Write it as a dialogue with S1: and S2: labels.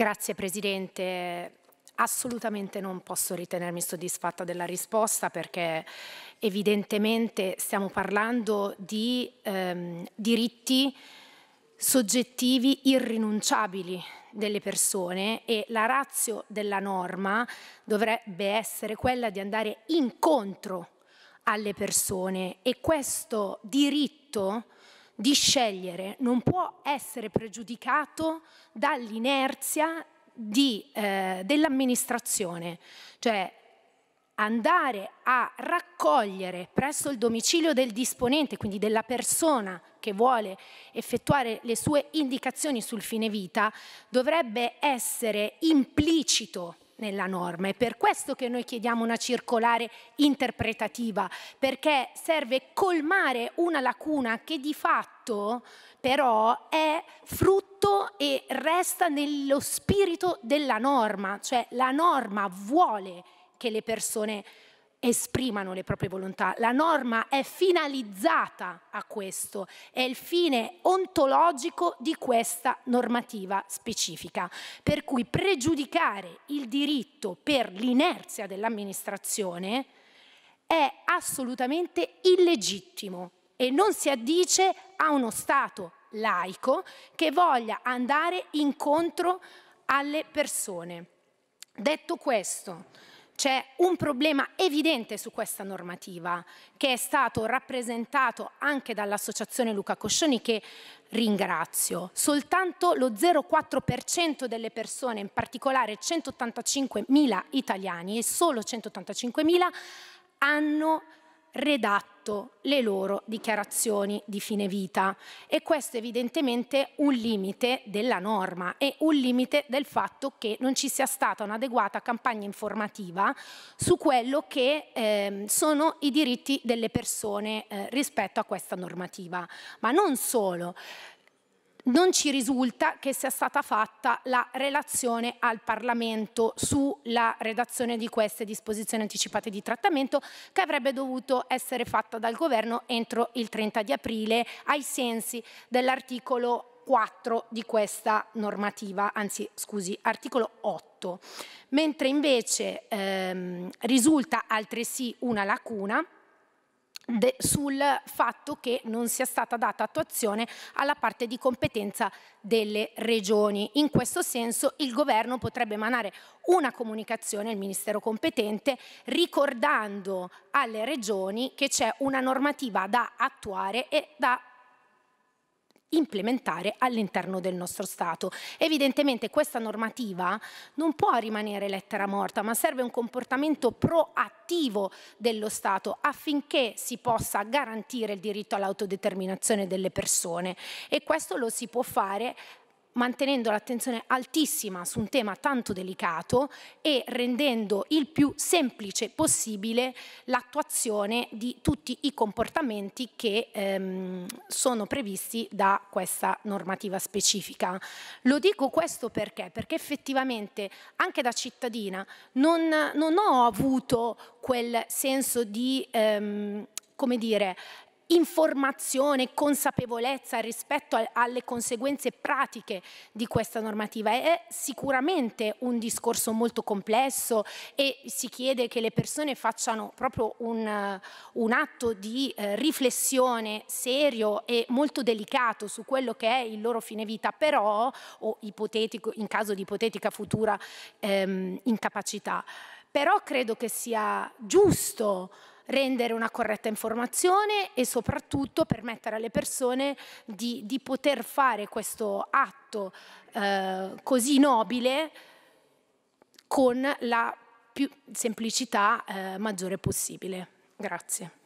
S1: Grazie Presidente. Assolutamente non posso ritenermi soddisfatta della risposta perché evidentemente stiamo parlando di ehm, diritti soggettivi irrinunciabili delle persone e la razio della norma dovrebbe essere quella di andare incontro alle persone e questo diritto di scegliere non può essere pregiudicato dall'inerzia eh, dell'amministrazione, cioè andare a raccogliere presso il domicilio del disponente, quindi della persona che vuole effettuare le sue indicazioni sul fine vita, dovrebbe essere implicito nella norma. È per questo che noi chiediamo una circolare interpretativa, perché serve colmare una lacuna che di fatto però è frutto e resta nello spirito della norma, cioè la norma vuole che le persone esprimano le proprie volontà. La norma è finalizzata a questo, è il fine ontologico di questa normativa specifica. Per cui pregiudicare il diritto per l'inerzia dell'amministrazione è assolutamente illegittimo e non si addice a uno Stato laico che voglia andare incontro alle persone. Detto questo, c'è un problema evidente su questa normativa che è stato rappresentato anche dall'associazione Luca Coscioni che ringrazio. Soltanto lo 0,4% delle persone, in particolare 185.000 italiani e solo 185.000 hanno redatto le loro dichiarazioni di fine vita e questo è evidentemente un limite della norma e un limite del fatto che non ci sia stata un'adeguata campagna informativa su quello che eh, sono i diritti delle persone eh, rispetto a questa normativa. Ma non solo, non ci risulta che sia stata fatta la relazione al Parlamento sulla redazione di queste disposizioni anticipate di trattamento che avrebbe dovuto essere fatta dal governo entro il 30 di aprile ai sensi dell'articolo 4 di questa normativa, anzi scusi, articolo 8, mentre invece ehm, risulta altresì una lacuna sul fatto che non sia stata data attuazione alla parte di competenza delle regioni. In questo senso il governo potrebbe emanare una comunicazione al Ministero competente ricordando alle regioni che c'è una normativa da attuare e da implementare all'interno del nostro Stato. Evidentemente questa normativa non può rimanere lettera morta, ma serve un comportamento proattivo dello Stato affinché si possa garantire il diritto all'autodeterminazione delle persone e questo lo si può fare mantenendo l'attenzione altissima su un tema tanto delicato e rendendo il più semplice possibile l'attuazione di tutti i comportamenti che ehm, sono previsti da questa normativa specifica. Lo dico questo perché? Perché effettivamente anche da cittadina non, non ho avuto quel senso di... Ehm, come dire, informazione, consapevolezza rispetto a, alle conseguenze pratiche di questa normativa. È sicuramente un discorso molto complesso e si chiede che le persone facciano proprio un, un atto di eh, riflessione serio e molto delicato su quello che è il loro fine vita, però, o ipotetico, in caso di ipotetica futura ehm, incapacità. Però credo che sia giusto rendere una corretta informazione e soprattutto permettere alle persone di, di poter fare questo atto eh, così nobile con la più semplicità eh, maggiore possibile. Grazie.